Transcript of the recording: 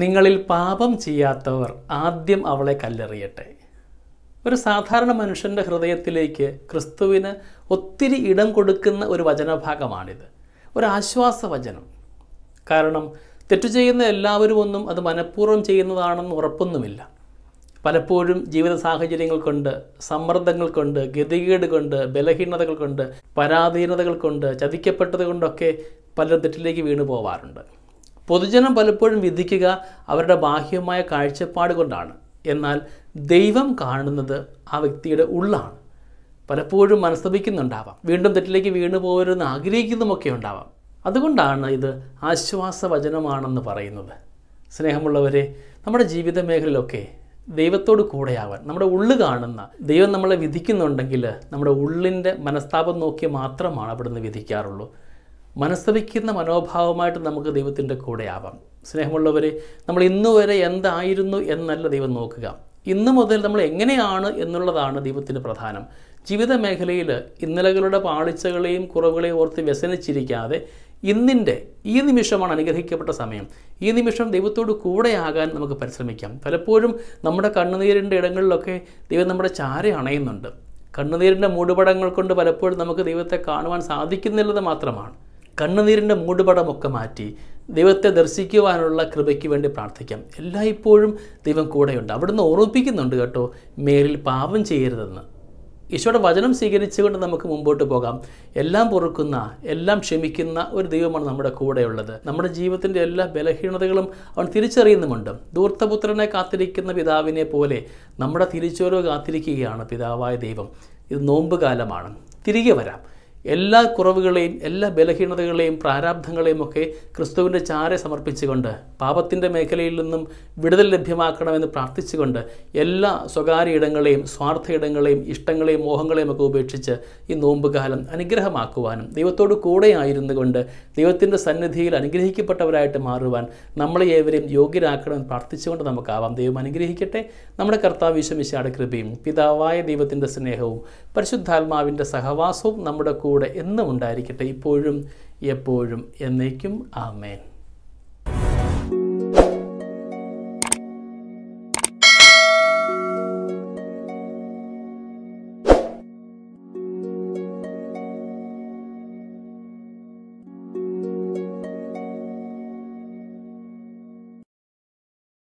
നിങ്ങളിൽ പാപം ചെയ്യാത്തവർ ആദ്യം അവളെ കല്ലെറിയട്ടെ ഒരു സാധാരണ മനുഷ്യൻ്റെ ഹൃദയത്തിലേക്ക് ക്രിസ്തുവിന് ഒത്തിരി ഇടം കൊടുക്കുന്ന ഒരു വചനഭാഗമാണിത് ഒരു വചനം കാരണം തെറ്റു ചെയ്യുന്ന എല്ലാവരും ഒന്നും അത് മനഃപൂർവ്വം ചെയ്യുന്നതാണെന്ന് ഉറപ്പൊന്നുമില്ല പലപ്പോഴും ജീവിത സാഹചര്യങ്ങൾ കൊണ്ട് സമ്മർദ്ദങ്ങൾ കൊണ്ട് ഗതികേട് കൊണ്ട് ബലഹീനതകൾ കൊണ്ട് പരാധീനതകൾ കൊണ്ട് ചതിക്കപ്പെട്ടത് കൊണ്ടൊക്കെ പലരും തെറ്റിലേക്ക് വീണു പോവാറുണ്ട് പൊതുജനം പലപ്പോഴും വിധിക്കുക അവരുടെ ബാഹ്യമായ കാഴ്ചപ്പാട് കൊണ്ടാണ് എന്നാൽ ദൈവം കാണുന്നത് ആ വ്യക്തിയുടെ ഉള്ളാണ് പലപ്പോഴും മനസ്തപിക്കുന്നുണ്ടാവാം വീണ്ടും തെറ്റിലേക്ക് വീണു പോകരുതെന്ന് ആഗ്രഹിക്കുന്നതുമൊക്കെ ഉണ്ടാവാം അതുകൊണ്ടാണ് ഇത് ആശ്വാസ വചനമാണെന്ന് പറയുന്നത് സ്നേഹമുള്ളവരെ നമ്മുടെ ജീവിത മേഖലയിലൊക്കെ ദൈവത്തോട് കൂടെയാവാൻ നമ്മുടെ ഉള്ളു കാണുന്ന ദൈവം നമ്മളെ വിധിക്കുന്നുണ്ടെങ്കിൽ നമ്മുടെ ഉള്ളിൻ്റെ മനസ്താപം നോക്കി മാത്രമാണ് അവിടുന്ന് വിധിക്കാറുള്ളൂ മനസ്തവിക്കുന്ന മനോഭാവമായിട്ട് നമുക്ക് ദൈവത്തിൻ്റെ കൂടെയാവാം സ്നേഹമുള്ളവരെ നമ്മൾ ഇന്നുവരെ എന്തായിരുന്നു എന്നല്ല ദൈവം നോക്കുക ഇന്ന് മുതൽ നമ്മൾ എങ്ങനെയാണ് എന്നുള്ളതാണ് ദൈവത്തിന് പ്രധാനം ജീവിത മേഖലയിൽ ഇന്നലകളുടെ പാളിച്ചകളെയും കുറവുകളെയും ഓർത്ത് വ്യസനിച്ചിരിക്കാതെ ഇന്നിൻ്റെ ഈ നിമിഷമാണ് അനുഗ്രഹിക്കപ്പെട്ട സമയം ഈ നിമിഷം ദൈവത്തോട് കൂടെയാകാൻ നമുക്ക് പരിശ്രമിക്കാം പലപ്പോഴും നമ്മുടെ കണ്ണുനീരിൻ്റെ ഇടങ്ങളിലൊക്കെ ദൈവം നമ്മുടെ ചാര അണയുന്നുണ്ട് കണ്ണുനീരിൻ്റെ മൂടുപടങ്ങൾ കൊണ്ട് പലപ്പോഴും നമുക്ക് ദൈവത്തെ കാണുവാൻ സാധിക്കുന്നില്ലെന്ന് മാത്രമാണ് കണ്ണുനീരിൻ്റെ മൂടുപടമൊക്കെ മാറ്റി ദൈവത്തെ ദർശിക്കുവാനുള്ള കൃപയ്ക്ക് വേണ്ടി പ്രാർത്ഥിക്കാം എല്ലായ്പ്പോഴും ദൈവം കൂടെയുണ്ട് അവിടുന്ന് ഓർമ്മിപ്പിക്കുന്നുണ്ട് കേട്ടോ മേലിൽ പാപം ചെയ്യരുതെന്ന് ഈശോയുടെ വചനം സ്വീകരിച്ചുകൊണ്ട് നമുക്ക് മുമ്പോട്ട് പോകാം എല്ലാം പൊറുക്കുന്ന എല്ലാം ക്ഷമിക്കുന്ന ഒരു ദൈവമാണ് നമ്മുടെ കൂടെയുള്ളത് നമ്മുടെ ജീവിതത്തിൻ്റെ എല്ലാ ബലഹീനതകളും അവൻ തിരിച്ചറിയുന്നുമുണ്ട് ദൂർത്തപുത്രനെ കാത്തിരിക്കുന്ന പിതാവിനെ പോലെ നമ്മുടെ തിരിച്ചുവരവ് കാത്തിരിക്കുകയാണ് പിതാവായ ദൈവം ഇത് നോമ്പ് കാലമാണ് തിരികെ വരാം എല്ലാ കുറവുകളെയും എല്ലാ ബലഹീനതകളെയും പ്രാരാബ്ധങ്ങളെയും ഒക്കെ ക്രിസ്തുവിൻ്റെ ചാരെ സമർപ്പിച്ചുകൊണ്ട് പാപത്തിൻ്റെ മേഖലയിൽ നിന്നും വിടുതൽ ലഭ്യമാക്കണമെന്ന് പ്രാർത്ഥിച്ചുകൊണ്ട് എല്ലാ സ്വകാര്യ ഇടങ്ങളെയും സ്വാർത്ഥ ഇടങ്ങളെയും ഇഷ്ടങ്ങളെയും മോഹങ്ങളെയും ഒക്കെ ഉപേക്ഷിച്ച് ഈ നോമ്പുകാലം അനുഗ്രഹമാക്കുവാനും ദൈവത്തോട് കൂടെയായിരുന്നു കൊണ്ട് ദൈവത്തിൻ്റെ സന്നിധിയിൽ അനുഗ്രഹിക്കപ്പെട്ടവരായിട്ട് മാറുവാൻ നമ്മളെ ഏവരെയും യോഗ്യരാക്കണമെന്ന് പ്രാർത്ഥിച്ചുകൊണ്ട് നമുക്കാവാം ദൈവം അനുഗ്രഹിക്കട്ടെ നമ്മുടെ കർത്താവ് വിശ്വമിശയുടെ കൃപയും പിതാവായ ദൈവത്തിൻ്റെ സ്നേഹവും പരിശുദ്ധാത്മാവിൻ്റെ സഹവാസവും നമ്മുടെ കൂടെ കൂടെ എന്നും ഉണ്ടായിരിക്കട്ടെ ഇപ്പോഴും എപ്പോഴും എന്നേക്കും ആമേൻ